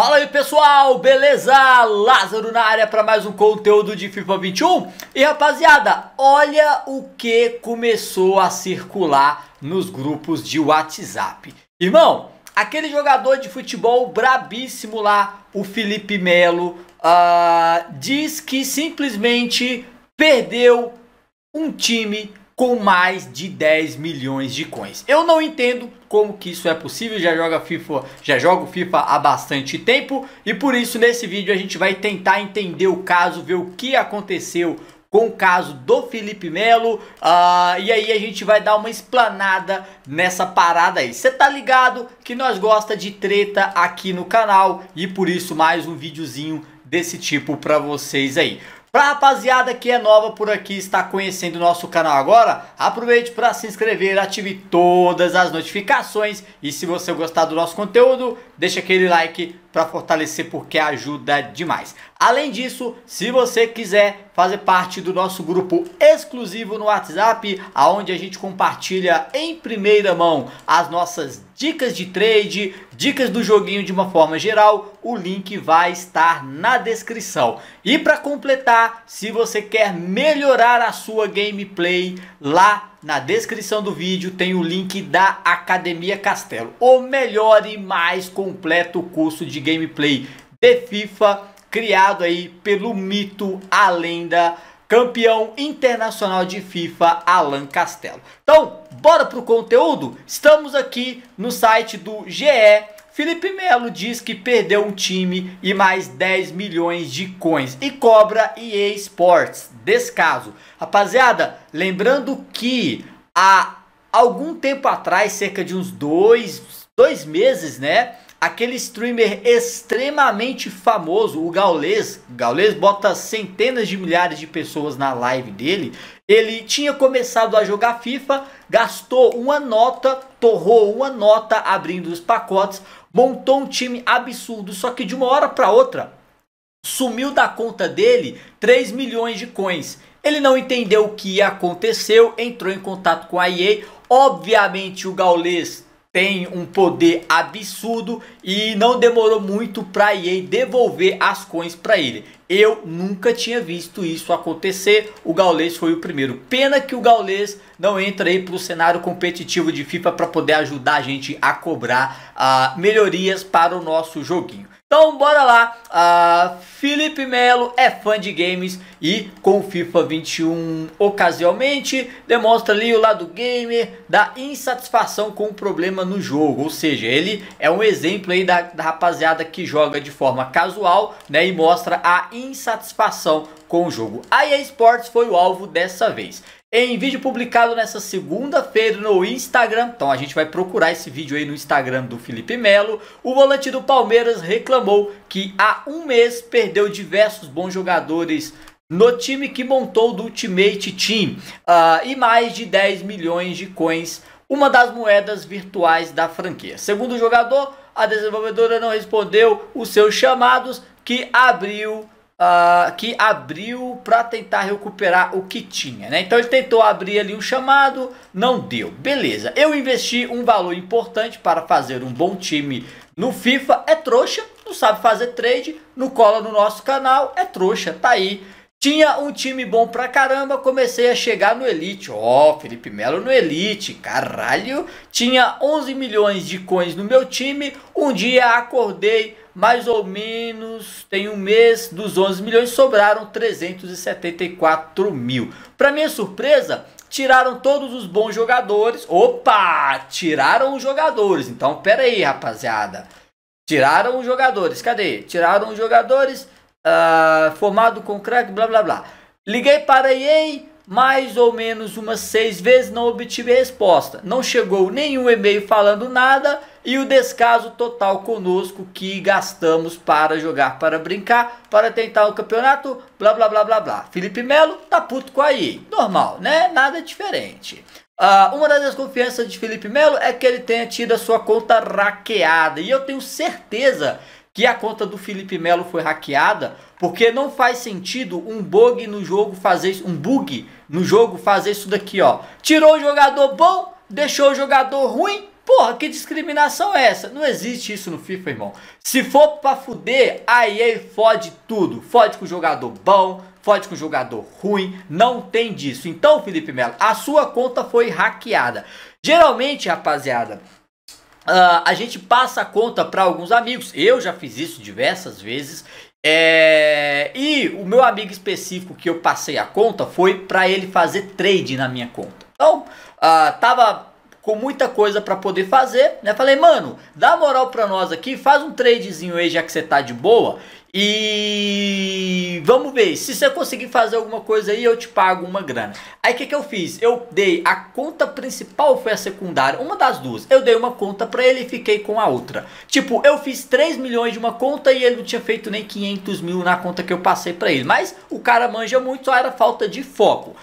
Fala aí pessoal, beleza? Lázaro na área para mais um conteúdo de FIFA 21 E rapaziada, olha o que começou a circular nos grupos de WhatsApp Irmão, aquele jogador de futebol brabíssimo lá, o Felipe Melo uh, Diz que simplesmente perdeu um time com mais de 10 milhões de coins. Eu não entendo como que isso é possível, já joga FIFA, já jogo FIFA há bastante tempo e por isso nesse vídeo a gente vai tentar entender o caso, ver o que aconteceu com o caso do Felipe Melo uh, e aí a gente vai dar uma explanada nessa parada aí. Você tá ligado que nós gosta de treta aqui no canal e por isso mais um videozinho desse tipo para vocês aí a rapaziada que é nova por aqui e está conhecendo o nosso canal agora, aproveite para se inscrever, ative todas as notificações e se você gostar do nosso conteúdo, deixa aquele like para fortalecer porque ajuda demais. Além disso, se você quiser fazer parte do nosso grupo exclusivo no WhatsApp, aonde a gente compartilha em primeira mão as nossas dicas de trade, dicas do joguinho de uma forma geral, o link vai estar na descrição. E para completar, se você quer melhorar a sua gameplay lá na descrição do vídeo tem o link da Academia Castelo, o melhor e mais completo curso de gameplay de FIFA criado aí pelo mito, a lenda, campeão internacional de FIFA, Alan Castelo. Então, bora pro conteúdo? Estamos aqui no site do GE Felipe Melo diz que perdeu um time e mais 10 milhões de coins e cobra EA Sports. Descaso. Rapaziada, lembrando que há algum tempo atrás, cerca de uns dois, dois meses, né? Aquele streamer extremamente famoso, o Gaules, Gaules bota centenas de milhares de pessoas na live dele ele tinha começado a jogar FIFA, gastou uma nota, torrou uma nota abrindo os pacotes, montou um time absurdo, só que de uma hora para outra sumiu da conta dele 3 milhões de coins. Ele não entendeu o que aconteceu, entrou em contato com a EA. Obviamente o gaulês tem um poder absurdo e não demorou muito para a EA devolver as coins para ele. Eu nunca tinha visto isso acontecer. O Gaulês foi o primeiro. Pena que o Gaulês não entra aí para o cenário competitivo de FIFA para poder ajudar a gente a cobrar uh, melhorias para o nosso joguinho. Então bora lá, A ah, Felipe Melo é fã de games e com FIFA 21 ocasionalmente demonstra ali o lado gamer da insatisfação com o problema no jogo, ou seja, ele é um exemplo aí da, da rapaziada que joga de forma casual né, e mostra a insatisfação com o jogo. A EA Sports foi o alvo dessa vez. Em vídeo publicado nessa segunda-feira no Instagram, então a gente vai procurar esse vídeo aí no Instagram do Felipe Melo, o volante do Palmeiras reclamou que há um mês perdeu diversos bons jogadores no time que montou do Ultimate Team uh, e mais de 10 milhões de coins, uma das moedas virtuais da franquia. Segundo o jogador, a desenvolvedora não respondeu os seus chamados que abriu uh, que abriu para tentar recuperar o que tinha, né? Então ele tentou abrir ali um chamado, não deu. Beleza, eu investi um valor importante para fazer um bom time no FIFA, é trouxa, não sabe fazer trade, não cola no nosso canal, é trouxa, tá aí tinha um time bom pra caramba, comecei a chegar no Elite. Ó, oh, Felipe Melo no Elite, caralho. Tinha 11 milhões de coins no meu time. Um dia acordei, mais ou menos, tem um mês, dos 11 milhões sobraram 374 mil. Pra minha surpresa, tiraram todos os bons jogadores. Opa, tiraram os jogadores. Então, pera aí, rapaziada. Tiraram os jogadores, cadê? Tiraram os jogadores ah, formado com crack, blá blá blá. Liguei para a EA mais ou menos umas seis vezes, não obtive resposta. Não chegou nenhum e-mail falando nada e o descaso total conosco que gastamos para jogar, para brincar, para tentar o campeonato, blá blá blá blá blá. Felipe Melo tá puto com a EA. Normal, né? Nada diferente. Uh, uma das desconfianças de Felipe Melo é que ele tenha tido a sua conta raqueada. E eu tenho certeza que a conta do Felipe Melo foi hackeada, porque não faz sentido um bug no jogo fazer isso, um bug no jogo fazer isso daqui, ó. Tirou o jogador bom, deixou o jogador ruim. Porra, que discriminação é essa? Não existe isso no FIFA, irmão. Se for pra fuder, a EA fode tudo. Fode com o jogador bom, fode com o jogador ruim. Não tem disso. Então, Felipe Melo, a sua conta foi hackeada. Geralmente, rapaziada, Uh, a gente passa a conta para alguns amigos. Eu já fiz isso diversas vezes. É... E o meu amigo específico que eu passei a conta foi para ele fazer trade na minha conta. Então, uh, tava com muita coisa para poder fazer, né? Falei, mano, dá moral para nós aqui, faz um tradezinho aí já que você tá de boa e vamos ver, se você conseguir fazer alguma coisa aí, eu te pago uma grana. Aí o que, que eu fiz? Eu dei a conta principal foi a secundária, uma das duas. Eu dei uma conta para ele e fiquei com a outra. Tipo, eu fiz 3 milhões de uma conta e ele não tinha feito nem 500 mil na conta que eu passei para ele. Mas o cara manja muito, só era falta de foco.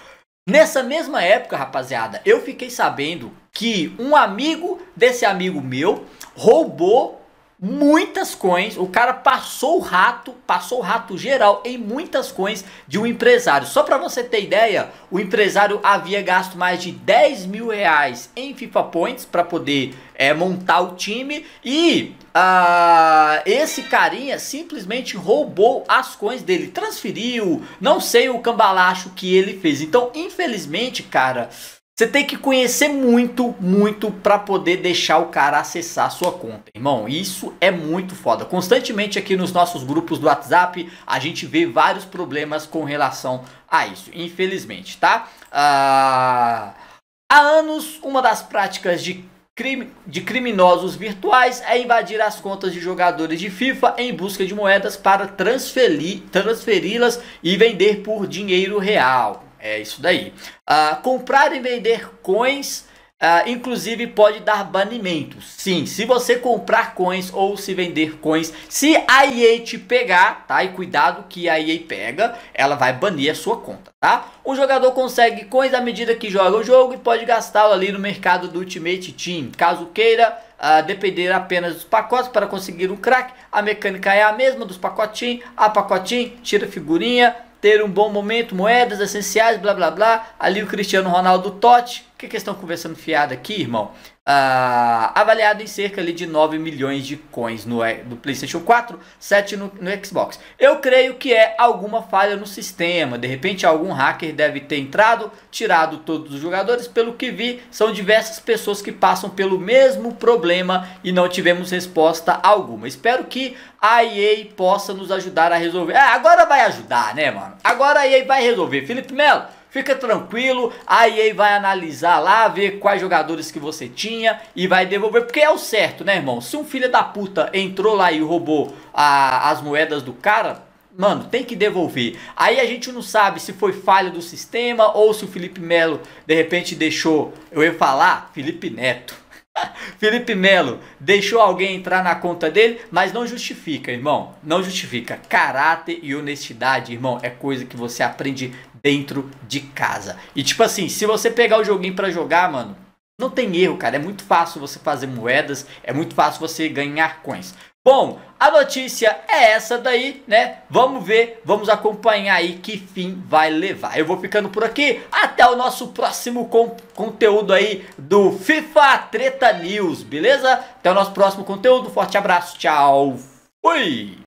Nessa mesma época, rapaziada, eu fiquei sabendo que um amigo desse amigo meu roubou muitas coins, o cara passou o rato, passou o rato geral em muitas coins de um empresário. Só para você ter ideia, o empresário havia gasto mais de 10 mil reais em FIFA Points para poder é, montar o time e uh, esse carinha simplesmente roubou as coins dele, transferiu, não sei o cambalacho que ele fez. Então, infelizmente, cara, você tem que conhecer muito, muito para poder deixar o cara acessar a sua conta. Irmão, isso é muito foda. Constantemente aqui nos nossos grupos do WhatsApp, a gente vê vários problemas com relação a isso, infelizmente, tá? Ah, há anos, uma das práticas de crime, de criminosos virtuais é invadir as contas de jogadores de FIFA em busca de moedas para transferi-las e vender por dinheiro real. É isso daí. Ah, comprar e vender coins, ah, inclusive, pode dar banimento. Sim, se você comprar coins ou se vender coins, se a EA te pegar, tá? E cuidado que a EA pega, ela vai banir a sua conta, tá? O jogador consegue coins à medida que joga o jogo e pode gastá-lo ali no mercado do Ultimate Team. Caso queira, Uh, depender apenas dos pacotes para conseguir um crack. A mecânica é a mesma dos pacotinhos. A pacotinho tira figurinha, ter um bom momento, moedas essenciais, blá blá blá. Ali o Cristiano Ronaldo Totti o que, que estão conversando fiado aqui, irmão? Ah, avaliado em cerca ali, de 9 milhões de coins no, PlayStation 4, 7 no, no, Xbox. Eu creio que é alguma falha no sistema. De repente, algum hacker deve ter entrado, tirado todos os jogadores. Pelo que vi, são diversas pessoas que passam pelo mesmo problema e não tivemos resposta alguma. Espero que a EA possa nos ajudar a resolver. É, agora vai ajudar, né, mano? Agora a EA vai resolver. Felipe Melo fica tranquilo, a EA vai analisar lá, ver quais jogadores que você tinha e vai devolver, porque é o certo, né, irmão? Se um filho da puta entrou lá e roubou a, as moedas do cara, mano, tem que devolver. Aí a gente não sabe se foi falha do sistema ou se o Felipe Melo de repente deixou, eu ia falar, Felipe Neto. Felipe Melo deixou alguém entrar na conta dele, mas não justifica, irmão. Não justifica. Caráter e honestidade, irmão, é coisa que você aprende dentro de casa. E tipo assim, se você pegar o joguinho para jogar, mano, não tem erro, cara. É muito fácil você fazer moedas, é muito fácil você ganhar coins. Bom, a notícia é essa daí, né? Vamos ver, vamos acompanhar aí que fim vai levar. Eu vou ficando por aqui, até o nosso próximo con conteúdo aí do FIFA Treta News, beleza? Até o nosso próximo conteúdo, forte abraço, tchau, fui!